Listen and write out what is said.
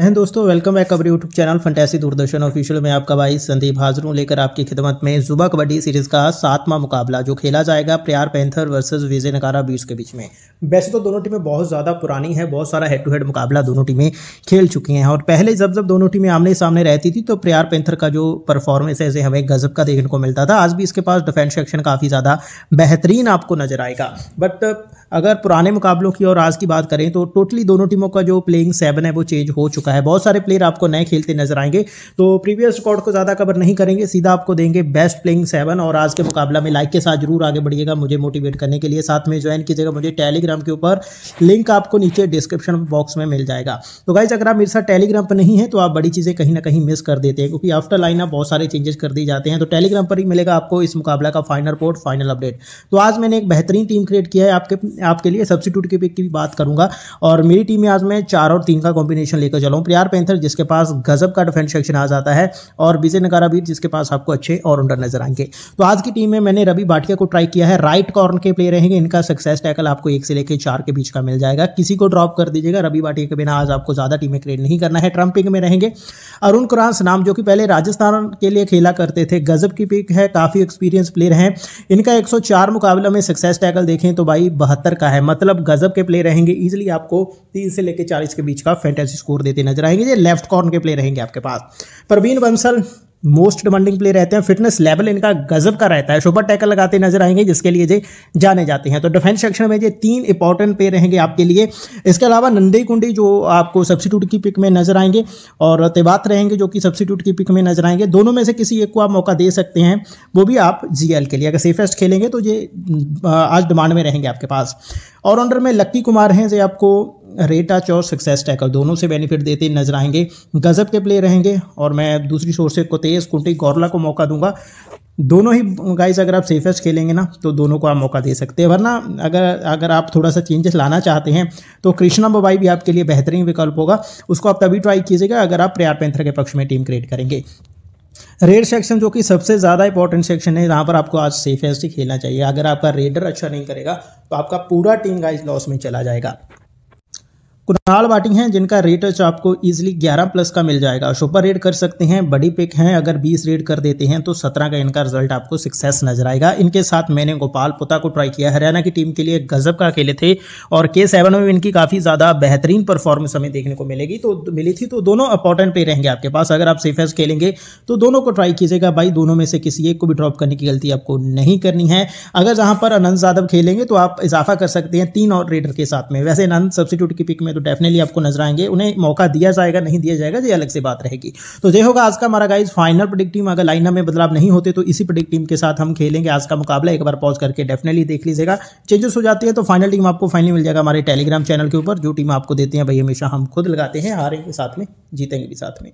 हैं दोस्तों welcome back our YouTube channel fantasy Doordarshan official में आपका भाई संदीप हाजिर हूँ लेकर आपकी खिदमत में जुबा कबड्डी सीरीज़ का सातवां मुकाबला जो खेला जाएगा प्यार पैंथर वर्सेस विजय नकारा बीट्स के बीच में वैसे तो दोनों टीमें बहुत ज़्यादा पुरानी है बहुत सारा हेड टू हेड मुकाबला दोनों टीमें खेल चुकी हैं और पहले जब जब दोनों टीमें आमने सामने रहती थी तो प्रयार पैंथर का जो परफॉर्मेंस है हमें गजब का देखने को मिलता था आज भी इसके पास डिफेंस सेक्शन काफ़ी ज़्यादा बेहतरीन आपको नजर आएगा बट अगर पुराने मुकाबलों की और आज की बात करें तो टोटली दोनों टीमों का जो प्लेइंग सेवन है वो चेंज हो चुका हिस्सा है बहुत सारे प्लेयर आपको नए खेलते नजर आएंगे तो प्रीवियस रिकॉर्ड को ज़्यादा कवर नहीं करेंगे सीधा आपको देंगे बेस्ट प्लेइंग सेवन और आज के मुकाबला में लाइक के साथ जरूर आगे बढ़िएगा मुझे मोटिवेट करने के लिए साथ में ज्वाइन कीजिएगा मुझे टेलीग्राम के ऊपर लिंक आपको नीचे डिस्क्रिप्शन बॉक्स में मिल जाएगा तो गाइज अगर आप मेरे साथ टेलीग्राम पर नहीं है तो आप बड़ी चीज़ें कहीं ना कहीं मिस कर देते हैं क्योंकि आफ्टर लाइन आप बहुत सारे चेंजेस कर दिए जाते हैं तो टेलीग्राम पर ही मिलेगा आपको इस मुकाबला का फाइनल रिपोर्ट फाइनल अपडेट तो आज मैंने एक बेहतरीन टीम क्रिएट किया है आपके आपके लिए सब्सिट्यूट की की भी बात करूंगा और मेरी टीम में आज मैं चार और तीन का कॉम्बिनेशन लेकर चला हूँ प्रियार पेंथर जिसके पास गजब का डिफेंस सेक्शन आ जाता है और विजय नकारावीर जिसके पास आपको अच्छे और अंडर नजर आएंगे तो आज की टीम में मैंने रवि भाटिया को ट्राई किया है राइट कॉर्न के प्लेयर रहेंगे इनका सक्सेस टैकल आपको एक से लेकर चार के बीच का मिल जाएगा किसी को ड्रॉप कर दीजिएगा रवि भाटिया के बिना आज आपको ज्यादा टीमें क्रिएट नहीं करना है ट्रंपिंग में रहेंगे अरुण कुरांस नाम जो कि पहले राजस्थान के लिए खेला करते थे गजब की पिक है काफी एक्सपीरियंस प्लेयर हैं इनका 104 मुकाबला में सक्सेस टैकल देखें तो भाई बहत्तर का है मतलब गजब के प्लेयर रहेंगे इजिली आपको तीन से लेकर चालीस के बीच का फैंटेसी स्कोर देते नजर आएंगे ये लेफ्ट कॉर्न के प्ले रहेंगे आपके पास Praveen Bansal most demanding play रहते हैं फिटनेस लेवल इनका गजब का रहता है सुपर टैकल लगाते नजर आएंगे जिसके लिए जे जाने जाते हैं तो डिफेंस सेक्शन में ये तीन इंपॉर्टेंट प्ले रहेंगे आपके लिए इसके अलावा नंदे कुंडी जो आपको सब्सिट्यूट की पिक में नजर आएंगे और तेवात रहेंगे जो कि सब्सिट्यूट की पिक में नजर आएंगे दोनों में से किसी एक को आप मौका दे सकते हैं वो भी आप जीएल के लिए अगर सेफेस्ट खेलेंगे तो ये आज डिमांड में रहेंगे आपके पास ऑलराउंडर में लक्की कुमार हैं जो आपको रेट टच और सक्सेस टैकल दोनों से बेनिफिट देते नजर आएंगे गजब के प्लेयर रहेंगे और मैं दूसरी शोर से कोतेज कुंटी गौरला को मौका दूंगा दोनों ही गाइस अगर आप सेफेस्ट खेलेंगे ना तो दोनों को आप मौका दे सकते हैं वरना अगर अगर आप थोड़ा सा चेंजेस लाना चाहते हैं तो कृष्णा बबाई भी आपके लिए बेहतरीन विकल्प होगा उसको आप तभी ट्राई कीजिएगा अगर आप प्रयार पेंथर के पक्ष में टीम क्रिएट करेंगे रेड सेक्शन जो कि सबसे ज़्यादा इंपॉर्टेंट सेक्शन है यहाँ पर आपको आज सेफेस्ट ही खेलना चाहिए अगर आपका रेडर अच्छा नहीं करेगा तो आपका पूरा टीम गाइस लॉस में चला जाएगा कुनाल बाटी हैं जिनका रेट आपको इजीली 11 प्लस का मिल जाएगा सुपर रेड कर सकते हैं बड़ी पिक हैं अगर 20 रेड कर देते हैं तो 17 का इनका रिजल्ट आपको सक्सेस नजर आएगा इनके साथ मैंने गोपाल पुता को ट्राई किया हरियाणा की टीम के लिए गजब का खेले थे और के सेवन में इनकी काफ़ी ज़्यादा बेहतरीन परफॉर्मेंस हमें देखने को मिलेगी तो मिली थी तो दोनों इंपॉर्टेंट पे रहेंगे आपके पास अगर आप सेफेस्ट खेलेंगे तो दोनों को ट्राई कीजिएगा भाई दोनों में से किसी एक को भी ड्रॉप करने की गलती आपको नहीं करनी है अगर जहाँ पर अनंत यादव खेलेंगे तो आप इजाफा कर सकते हैं तीन और रेडर के साथ में वैसे अनंत सब्सिट्यूट की पिक में तो तो डेफिनेटली आपको नजर आएंगे उन्हें मौका दिया जाएगा नहीं दिया जाएगा ये अलग से बात रहेगी तो ये होगा आज का हमारा गाइज फाइनल प्रोडिक्ट टीम अगर लाइनअप में बदलाव नहीं होते तो इसी प्रोडिक्ट टीम के साथ हम खेलेंगे आज का मुकाबला एक बार पॉज करके डेफिनेटली देख लीजिएगा चेंजेस हो जाती है तो फाइनल टीम आपको फाइनली मिल जाएगा हमारे टेलीग्राम चैनल के ऊपर जो टीम आपको देते हैं भाई हमेशा हम खुद लगाते हैं हारेंगे साथ में जीतेंगे भी साथ में